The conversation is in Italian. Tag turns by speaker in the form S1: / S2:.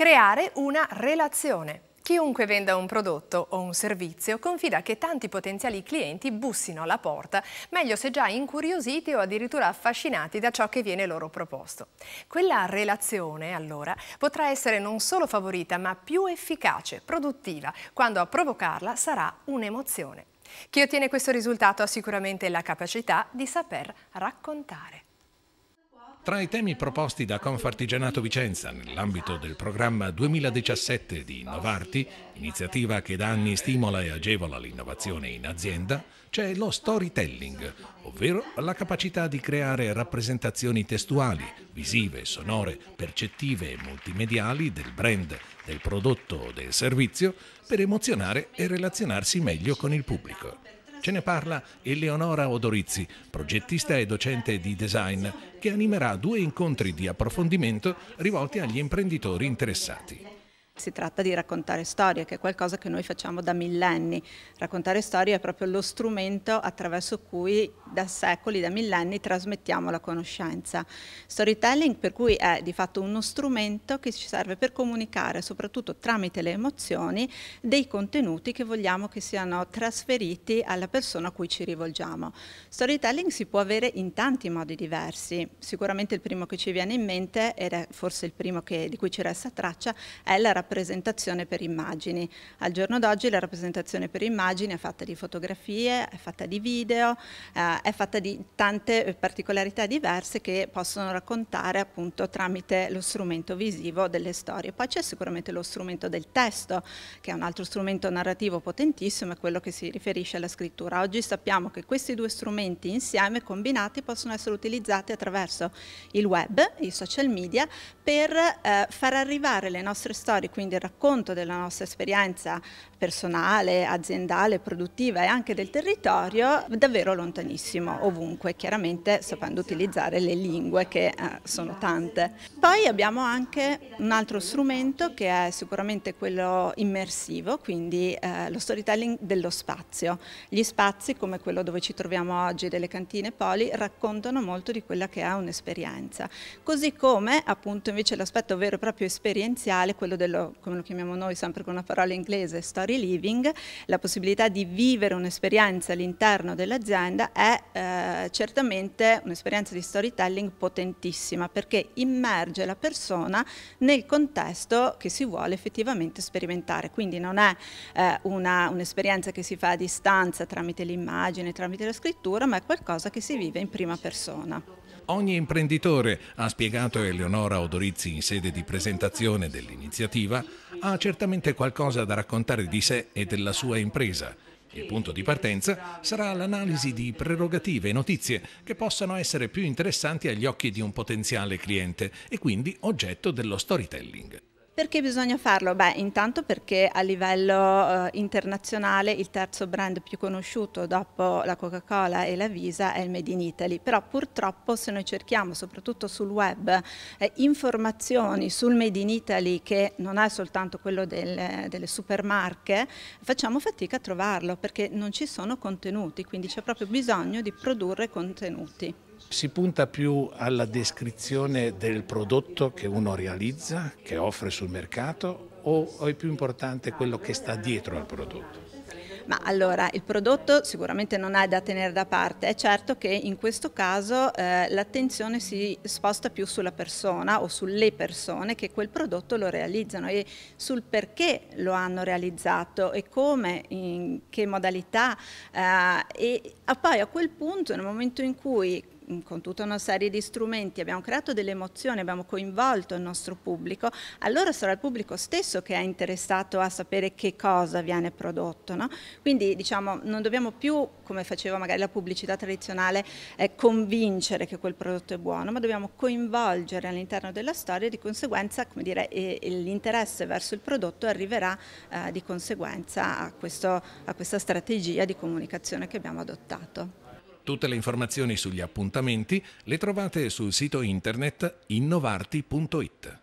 S1: creare una relazione. Chiunque venda un prodotto o un servizio confida che tanti potenziali clienti bussino alla porta, meglio se già incuriositi o addirittura affascinati da ciò che viene loro proposto. Quella relazione, allora, potrà essere non solo favorita, ma più efficace, produttiva, quando a provocarla sarà un'emozione. Chi ottiene questo risultato ha sicuramente la capacità di saper raccontare.
S2: Tra i temi proposti da Confartigianato Vicenza nell'ambito del programma 2017 di Innovarti, iniziativa che da anni stimola e agevola l'innovazione in azienda, c'è lo storytelling, ovvero la capacità di creare rappresentazioni testuali, visive, sonore, percettive e multimediali del brand, del prodotto o del servizio per emozionare e relazionarsi meglio con il pubblico. Ce ne parla Eleonora Odorizzi, progettista e docente di design, che animerà due incontri di approfondimento rivolti agli imprenditori interessati
S1: si tratta di raccontare storie, che è qualcosa che noi facciamo da millenni. Raccontare storie è proprio lo strumento attraverso cui da secoli, da millenni, trasmettiamo la conoscenza. Storytelling per cui è di fatto uno strumento che ci serve per comunicare, soprattutto tramite le emozioni, dei contenuti che vogliamo che siano trasferiti alla persona a cui ci rivolgiamo. Storytelling si può avere in tanti modi diversi. Sicuramente il primo che ci viene in mente, ed è forse il primo che, di cui ci resta traccia, è la rappresentazione rappresentazione per immagini. Al giorno d'oggi la rappresentazione per immagini è fatta di fotografie, è fatta di video, eh, è fatta di tante particolarità diverse che possono raccontare appunto tramite lo strumento visivo delle storie. Poi c'è sicuramente lo strumento del testo, che è un altro strumento narrativo potentissimo, è quello che si riferisce alla scrittura. Oggi sappiamo che questi due strumenti insieme, combinati, possono essere utilizzati attraverso il web, i social media, per eh, far arrivare le nostre storie quindi il racconto della nostra esperienza personale, aziendale, produttiva e anche del territorio davvero lontanissimo, ovunque, chiaramente sapendo utilizzare le lingue che eh, sono tante. Poi abbiamo anche un altro strumento che è sicuramente quello immersivo, quindi eh, lo storytelling dello spazio. Gli spazi come quello dove ci troviamo oggi delle cantine Poli raccontano molto di quella che è un'esperienza, così come appunto invece l'aspetto vero e proprio esperienziale, quello dello o come lo chiamiamo noi sempre con una parola inglese, story living, la possibilità di vivere un'esperienza all'interno dell'azienda è eh, certamente un'esperienza di storytelling potentissima perché immerge la persona nel contesto che si vuole effettivamente sperimentare, quindi non è eh, un'esperienza che si fa a distanza tramite l'immagine, tramite la scrittura, ma è qualcosa che si vive in prima persona
S2: ogni imprenditore, ha spiegato Eleonora Odorizzi in sede di presentazione dell'iniziativa, ha certamente qualcosa da raccontare di sé e della sua impresa. Il punto di partenza sarà l'analisi di prerogative e notizie che possano essere più interessanti agli occhi di un potenziale cliente e quindi oggetto dello storytelling.
S1: Perché bisogna farlo? Beh, intanto perché a livello eh, internazionale il terzo brand più conosciuto dopo la Coca-Cola e la Visa è il Made in Italy, però purtroppo se noi cerchiamo soprattutto sul web eh, informazioni sul Made in Italy che non è soltanto quello delle, delle supermarche, facciamo fatica a trovarlo perché non ci sono contenuti, quindi c'è proprio bisogno di produrre contenuti.
S2: Si punta più alla descrizione del prodotto che uno realizza, che offre sul mercato o, è più importante quello che sta dietro al prodotto?
S1: Ma allora il prodotto sicuramente non è da tenere da parte, è certo che in questo caso eh, l'attenzione si sposta più sulla persona o sulle persone che quel prodotto lo realizzano e sul perché lo hanno realizzato e come, in che modalità eh, e ah, poi a quel punto nel momento in cui Mm, con tutta una serie di strumenti abbiamo creato delle emozioni, abbiamo coinvolto il nostro pubblico, allora sarà il pubblico stesso che è interessato a sapere che cosa viene prodotto. No? Quindi diciamo non dobbiamo più, come faceva magari la pubblicità tradizionale, eh, convincere che quel prodotto è buono, ma dobbiamo coinvolgere all'interno della storia e di conseguenza eh, l'interesse verso il prodotto arriverà eh, di conseguenza a, questo, a questa strategia di comunicazione che abbiamo adottato.
S2: Tutte le informazioni sugli appuntamenti le trovate sul sito internet innovarti.it.